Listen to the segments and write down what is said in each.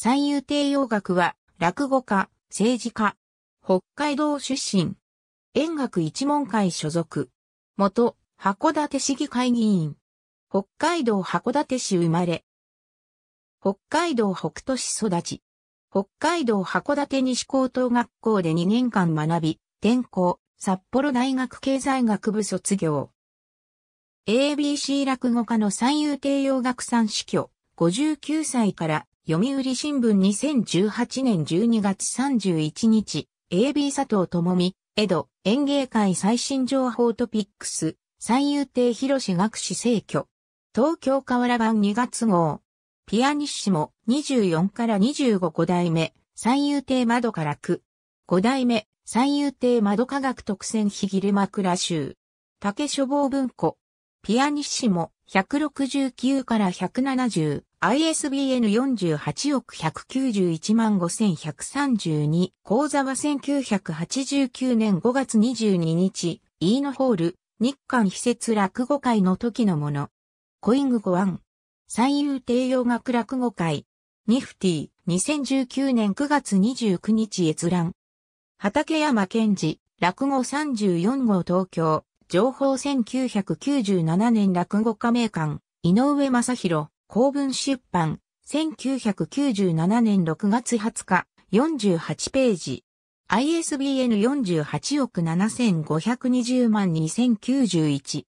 三遊亭洋楽は、落語家、政治家、北海道出身、演楽一門会所属、元、函館市議会議員、北海道函館市生まれ、北海道北斗市育ち、北海道函館西高等学校で2年間学び、転校、札幌大学経済学部卒業。ABC 落語家の三遊亭洋楽さん死去、59歳から読売新聞2018年12月31日、AB 佐藤智美、江戸、演芸会最新情報トピックス、最優亭広志学士聖挙。東京河原版2月号。ピアニッシモ24から25五代目、最優亭窓から区。五代目、最優亭窓科学特選日切れ枕集。竹書房文庫、ピアニッシモ、169から170、ISBN 48億191万5132、講座は1989年5月22日、イーノホール、日韓施設落語会の時のもの。コイングゴアン、三遊帝洋学落語会、ニフティ、2019年9月29日閲覧。畠山健治、落語34号東京。情報1997年落語家名館、井上正宏、公文出版、1997年6月20日、48ページ。ISBN 48億7520万2091。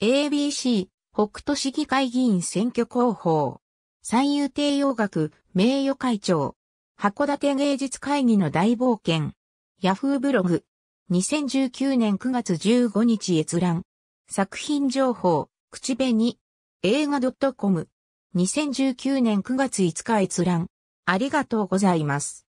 ABC、北斗市議会議員選挙広報。三遊亭洋学、名誉会長。函館芸術会議の大冒険。ヤフーブログ。2019年9月15日閲覧。作品情報、口紅、映画 .com。2019年9月5日閲覧。ありがとうございます。